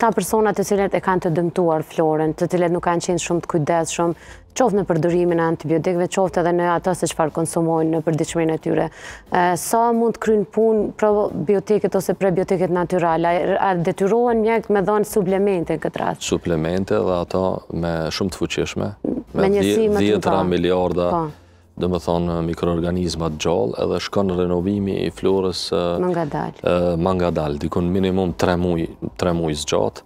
këta personat të cilet e kanë të dëmtuar florën, të cilet nuk kanë qenë shumë të kujdeshë shumë, qoftë në përdurimin e antibiotikve, qoftë edhe në ato se që konsumojnë në përdiqmejnë e tyre. Sa mund të krynë punë probiotikit ose prebiotikit natural? A detyruan mjekët me dhonë suplemente në këtë ratë? Suplemente dhe ato me shumë të fuqishme, me 10 miliarda po dhe më thonë mikroorganizmat gjallë, edhe shkon renovimi i florës mangadal, dikun minimum tre mujës gjatë,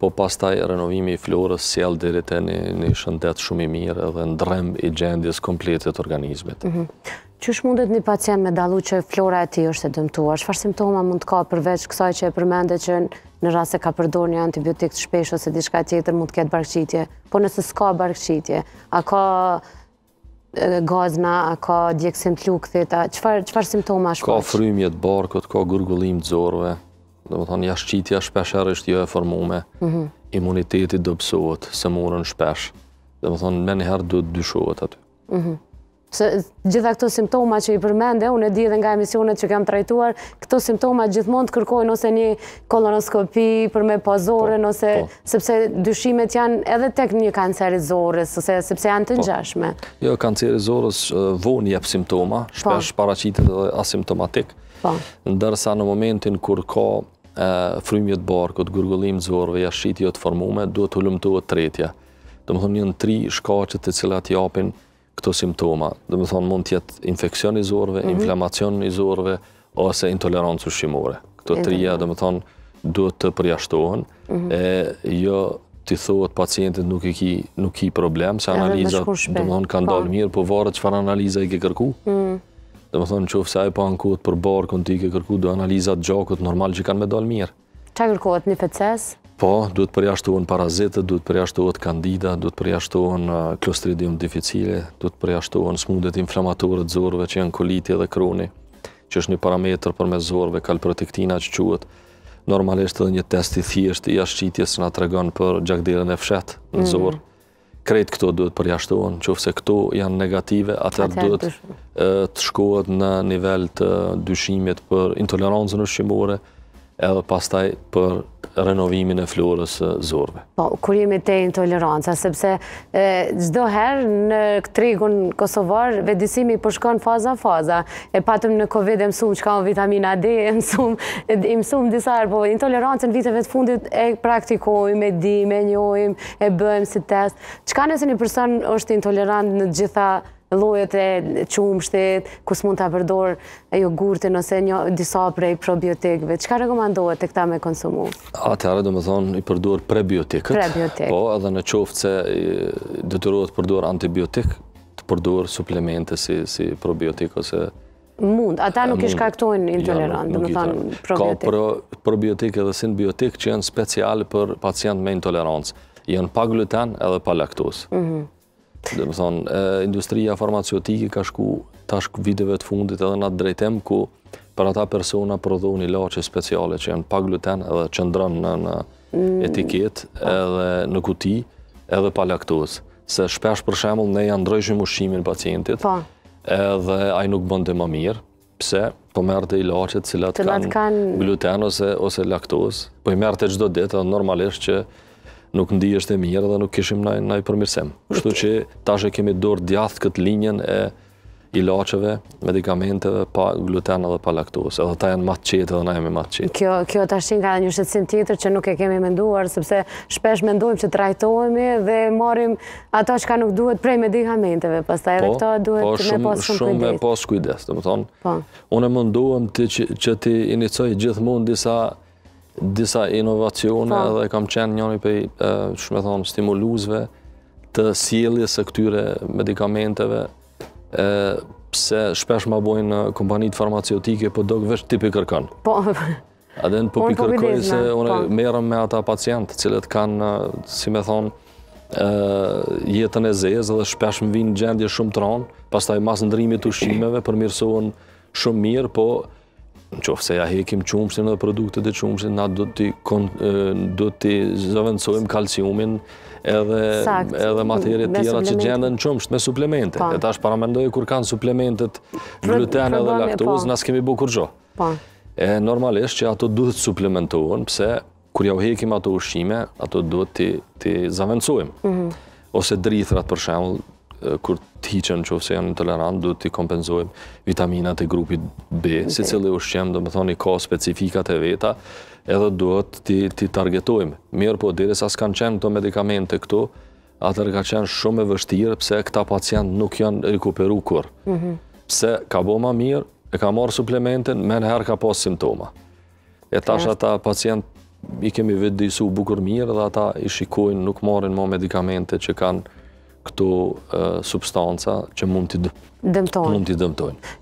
po pas taj renovimi i florës sjell dirit e një shëndet shumë i mirë edhe në drem i gjendjes kompletit organizmet. Mhm. Qësh mundet një pacient me dalu që flora e ti është e dëmtuar? Shfar simptoma mund të ka përveç kësaj që e përmende që në rrasë e ka përdor një antibiotik të shpesh ose diçka tjetër mund të ketë barkëqitje? Po nëse s'ka barkëqitje, a ka gazna, a ka djekësim të lukëthit, a qëfar simptoma është? Ka frymjet barkët, ka gërgullim të zorëve, dhe më thonë, jashqitja shpesher është jo e formume, mhm. imunitetit dëpsohet, se morën shpesh, dhe më thonë, me njëherë dhëtë dyshohet aty. Mhm. Gjitha këto simptoma që i përmende, unë e di edhe nga emisionet që kam trajtuar, këto simptoma gjithmonë të kërkojnë ose një kolonoskopi për me pazore, po, ose po. sepse dyshimet janë edhe tek një kanceri zorës, ose sepse janë të po. njashme. Jo, kanceri zorës vonë jep simptoma, shpesh paracitit dhe asimptomatik, ndërsa në momentin kur ka frymjët barë, gurgullim zorëve, jashtë të formume, duhet të lumëtuhet tretja. Të thëmë një në tri shkacet të cilat japin këto simptoma. Dhe më thonë mund tjetë infekcion i zorve, mhm. inflamacion i zorve, ose intolerancë ushqimore. Këto trija dhe më thonë duhet të përjashtohen, mhm. e jo të thotë pacientit nuk i ki problem, se analizat po. po mm. dhe më thonë kanë dalë mirë, po varë që farë analiza i ke kërku. Dhe më thonë që se e pa në për barë, kënë ti i ke kërku, do analizat gjakët normal që kanë me dalë mirë. Qa kërkohet një feces? Po, duhet përjashtohen parazitët, duhet përjashtohet kandida, duhet përjashtohen uh, klostridium dificile, duhet përjashtohen smudet inflamatorë të zorëve që janë koliti dhe kroni, që është një parametër për me zorëve, kalprotektina që quët. Normalisht edhe një test i thjesht i ashqitjes nga të për gjakderën e fshet në mhm. zorë. Krejt këto duhet përjashtohen, që ofse këto janë negative, atër duhet uh, të shkohet në nivel të dyshimit për intoleranzën është edhe pastaj për renovimin e florës zorve. Po, kur jemi te intoleranca, sepse gjdo herë në trigun Kosovar, vedisimi përshkon faza faza. E patëm në Covid e mësum që ka o vitamina D, e mësum, e mësum disa herë, po intolerancën viteve të fundit e praktikojmë, e dimë, e njojmë, e bëjmë si test. ka nëse një person është intolerant në gjitha lojët e qumështit, ku s'mund mund të avërdor e jogurtin një disa prej probiotikëve. Çka rekomandohet të këta me konsumu? A të arre do më thonë i përdor prebiotikët. Prebiotikët. Po, edhe në qoftë se dhe të përdor antibiotik, të përdor suplemente si probiotik ose... Mund, ata nuk i shkaktojnë intolerant, dhe të thonë probiotik. Ka probiotik edhe sinbiotik që janë speciali për pacient me intolerancë. Janë pa gluten edhe pa laktosë. Mhm thonë, industria farmaceutike ka shku tash viteve të fundit edhe në atë drejtem ku për ata persona prodhojnë ilaçe speciale që janë pa gluten edhe që ndron në mm. etiketë edhe në kuti, edhe pa laktozë, se shpesh për shembull ne ja ndrojmë ushqimin pacientit. Po. Edhe ai nuk bënte më mirë, pse po merrte ilaçe të cilat kanë gluten ose laktozë, po i merrte çdo ditë, normalisht që nuk është e mirë dhe nuk kishim na i përmirësim. Kështu që tash e kemi dorë djathtë këtë linjën e ilaçeve, medikamenteve pa gluten dhe pa laktozë. Edhe ta janë më të qetë dhe na jemi më të qetë. Kjo kjo tash ka një shëtsim tjetër që nuk e kemi menduar sepse shpesh mendojmë që trajtohemi dhe marrim ato që nuk duhet prej medikamenteve. Pastaj edhe po, këto duhet po, me pas shumë, kujdes. Po, shumë me pas kujdes, domethënë. Po. Unë mendoj që që ti gjithmonë disa disa inovacione po. dhe kam qenë njëni për shumë e thonë stimuluzve të sieljes e këtyre medikamenteve se shpesh ma bojnë në kompanit farmaciotike për po dokë vështë tipi kërkan. Po, po. Aden, po pikërkoj se unë po. merëm me ata pacientë cilët kanë, si me thonë, jetën e zezë dhe shpesh më vinë gjendje shumë të pas taj mas ndrimit të shimeve, përmirësohen shumë mirë, po në qofë se ja hekim qumshtin dhe produktet e qumshtin, na do t'i zëvëndsojmë kalciumin edhe materjet tjera që gjendën qumsht me suplemente. Po. E ta është paramendojë kur kanë suplementet gluten edhe laktoz, po. nësë kemi bukur gjo. Po. E normalisht që ato duhet suplementohen, pse kur ja u hekim ato ushqime, ato duhet t'i zëvëndsojmë. Mhm. Ose drithrat për shemë, kur të hiqen që ofse janë intolerant, duhet të kompenzojmë vitaminat e grupit B, si cilë e ushqem, do më thoni, ka specifikat e veta, edhe duhet të targetojmë. Mirë po, dhe sa s'kanë qenë të medikamente këtu, atër ka qenë shumë e vështirë, pse këta pacient nuk janë rekuperu kur. Mhm. Pse ka bo ma mirë, e ka marë suplementin, me nëherë ka pas simptoma. E tash ata pacient i kemi vetë disu bukur mirë, dhe ata i shikojnë, nuk marën mo medikamente që kanë këto eh, substanca që mund t'i dëmtojnë.